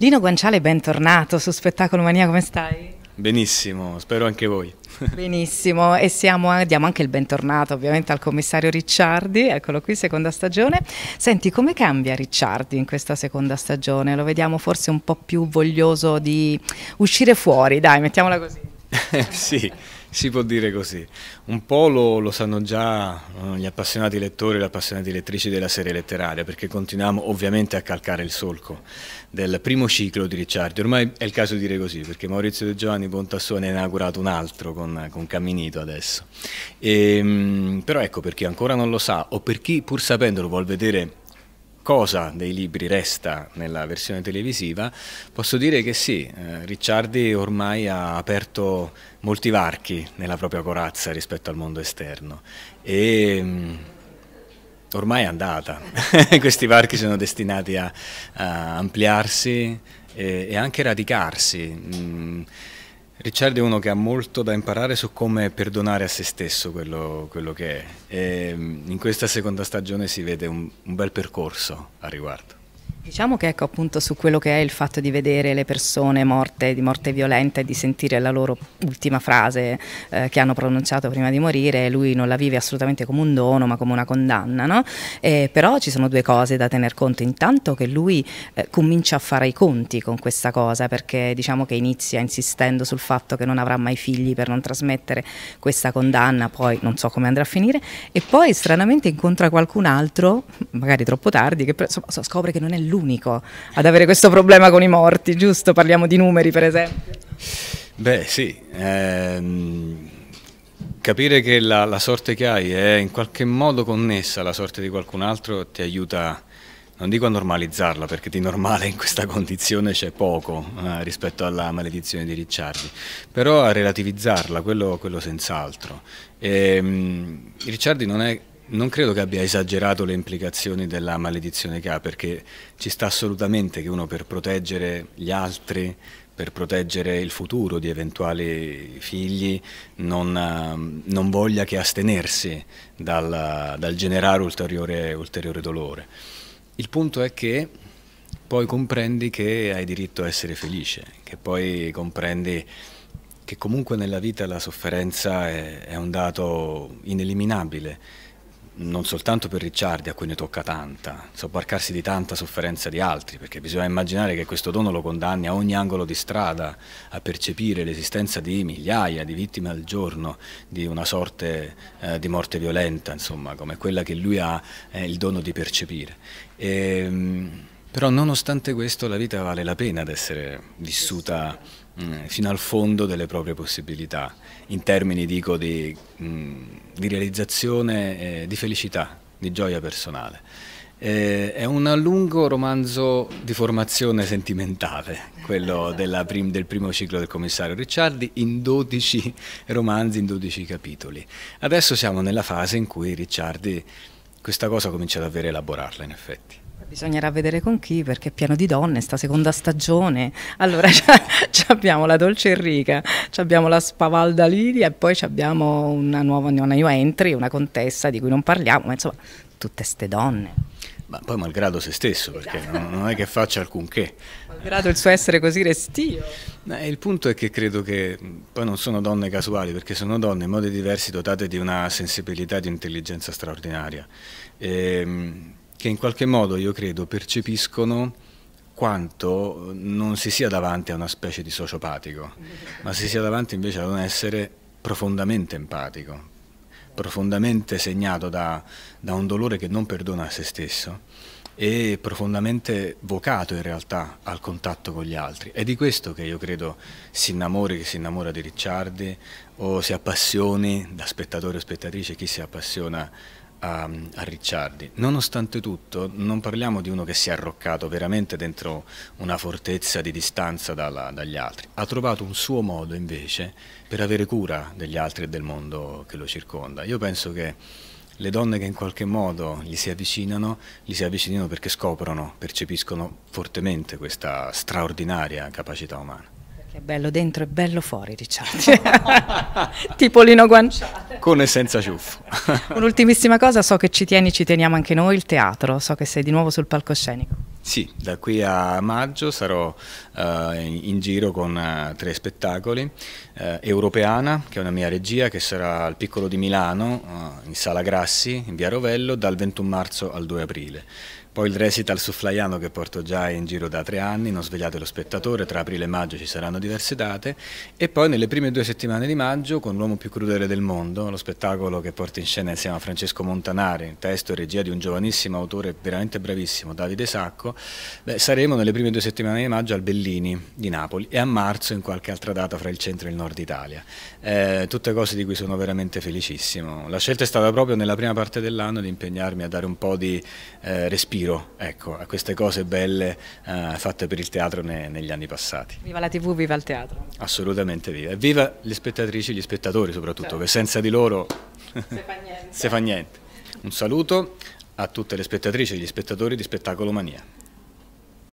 Lino Guanciale, bentornato su Spettacolo Mania, come stai? Benissimo, spero anche voi. Benissimo, e siamo, diamo anche il bentornato ovviamente al commissario Ricciardi, eccolo qui, seconda stagione. Senti, come cambia Ricciardi in questa seconda stagione? Lo vediamo forse un po' più voglioso di uscire fuori, dai, mettiamola così. sì si può dire così. Un po' lo, lo sanno già eh, gli appassionati lettori e le appassionate lettrici della serie letteraria, perché continuiamo ovviamente a calcare il solco del primo ciclo di Ricciardi. Ormai è il caso di dire così, perché Maurizio De Giovanni Pontassone ne ha inaugurato un altro con, con Camminito adesso. E, ehm, però ecco, per chi ancora non lo sa, o per chi pur sapendolo vuol vedere cosa dei libri resta nella versione televisiva, posso dire che sì, eh, Ricciardi ormai ha aperto molti varchi nella propria corazza rispetto al mondo esterno e mh, mm, ormai è andata, questi varchi sono destinati a, a ampliarsi e, e, anche radicarsi. Mh, mm, Ricciardo è uno che ha molto da imparare su come perdonare a se stesso quello, quello che è. E mm, in questa seconda stagione si vede un, un bel percorso a riguardo. Diciamo che ecco appunto su quello che è il fatto di vedere le persone morte di morte violenta e di sentire la loro ultima frase eh, che hanno pronunciato prima di morire, lui non la vive assolutamente come un dono ma come una condanna, no? eh, però ci sono due cose da tener conto, intanto che lui eh, comincia a fare i conti con questa cosa perché diciamo che inizia insistendo sul fatto che non avrà mai figli per non trasmettere questa condanna, poi non so come andrà a finire e poi stranamente incontra qualcun altro, magari troppo tardi, che insomma, scopre che non è lui l'unico ad avere questo problema con i morti, giusto? Parliamo di numeri per esempio. Beh sì, ehm, capire che la, la, sorte che hai è in qualche modo connessa alla sorte di qualcun altro ti aiuta, non dico a normalizzarla perché di normale in questa condizione c'è poco eh, rispetto alla maledizione di Ricciardi, però a relativizzarla, quello, quello senz'altro. Ehm, Ricciardi non è non credo che abbia esagerato le implicazioni della maledizione che ha, perché ci sta assolutamente che uno per proteggere gli altri, per proteggere il futuro di eventuali figli, non, ehm, non voglia che astenersi dal, dal generare ulteriore, ulteriore dolore. Il punto è che poi comprendi che hai diritto a essere felice, che poi comprendi che comunque nella vita la sofferenza è, è un dato ineliminabile non soltanto per Ricciardi a cui ne tocca tanta, sobbarcarsi di tanta sofferenza di altri, perché bisogna immaginare che questo dono lo condanni a ogni angolo di strada a percepire l'esistenza di migliaia di vittime al giorno di una sorte eh, di morte violenta, insomma, come quella che lui ha eh, il dono di percepire. E, ehm, però nonostante questo la vita vale la pena di essere vissuta eh, fino al fondo delle proprie possibilità, in termini dico di, mm, di realizzazione, di felicità, di gioia personale. Eh, è un lungo romanzo di formazione sentimentale, quello prim del primo ciclo del commissario Ricciardi, in 12 romanzi, in 12 capitoli. Adesso siamo nella fase in cui Ricciardi questa cosa comincia ad avere elaborarla in effetti. Bisognerà vedere con chi, perché è pieno di donne, sta seconda stagione. Allora abbiamo la Dolce Enrica, abbiamo la Spavalda Lidia e poi abbiamo una nuova una New Entry, una contessa di cui non parliamo, ma insomma, tutte ste donne. Ma poi malgrado se stesso, perché non, non, è che faccia alcunché. Malgrado il suo essere così restio. Il punto è che credo che poi non sono donne casuali, perché sono donne in modi diversi dotate di una sensibilità e di intelligenza straordinaria. E, ehm, che in qualche modo, io credo, percepiscono quanto non si sia davanti a una specie di sociopatico, ma si sia davanti invece ad un essere profondamente empatico, profondamente segnato da, da un dolore che non perdona a se stesso e profondamente vocato in realtà al contatto con gli altri. È di questo che io credo si innamori chi si innamora di Ricciardi o si appassioni da spettatore o spettatrice chi si appassiona a, a, Ricciardi. Nonostante tutto, non parliamo di uno che si è arroccato veramente dentro una fortezza di distanza dalla, dagli altri. Ha trovato un suo modo invece per avere cura degli altri e del mondo che lo circonda. Io penso che le donne che in qualche modo gli si avvicinano, gli si avvicinano perché scoprono, percepiscono fortemente questa straordinaria capacità umana. Perché è bello dentro e bello fuori, Ricciardi. tipo Lino Guanciale con e senza ciuffo. Un'ultimissima cosa, so che ci tieni, ci teniamo anche noi, il teatro, so che sei di nuovo sul palcoscenico. Sì, da qui a maggio sarò uh, in, giro con uh, tre spettacoli, uh, Europeana, che è una mia regia, che sarà al Piccolo di Milano, in Sala Grassi, in Via Rovello, dal 21 marzo al 2 aprile. Poi il recital su Flaiano che porto già in giro da tre anni, non svegliate lo spettatore, tra aprile e maggio ci saranno diverse date e poi nelle prime due settimane di maggio con L'uomo più crudele del mondo, lo spettacolo che porto in scena insieme a Francesco Montanari, testo e regia di un giovanissimo autore veramente bravissimo, Davide Sacco, beh, saremo nelle prime due settimane di maggio al Bellini di Napoli e a marzo in qualche altra data fra il centro e il nord Italia. Eh, tutte cose di cui sono veramente felicissimo. La scelta è stata proprio nella prima parte dell'anno di impegnarmi a dare un po' di eh, respiro giro ecco, a queste cose belle eh, fatte per il teatro ne, negli anni passati. Viva la TV, viva il teatro! Assolutamente viva, e viva le spettatrici e gli spettatori soprattutto, certo. che senza di loro se fa, se fa niente. Un saluto a tutte le spettatrici e gli spettatori di Spettacolo Mania.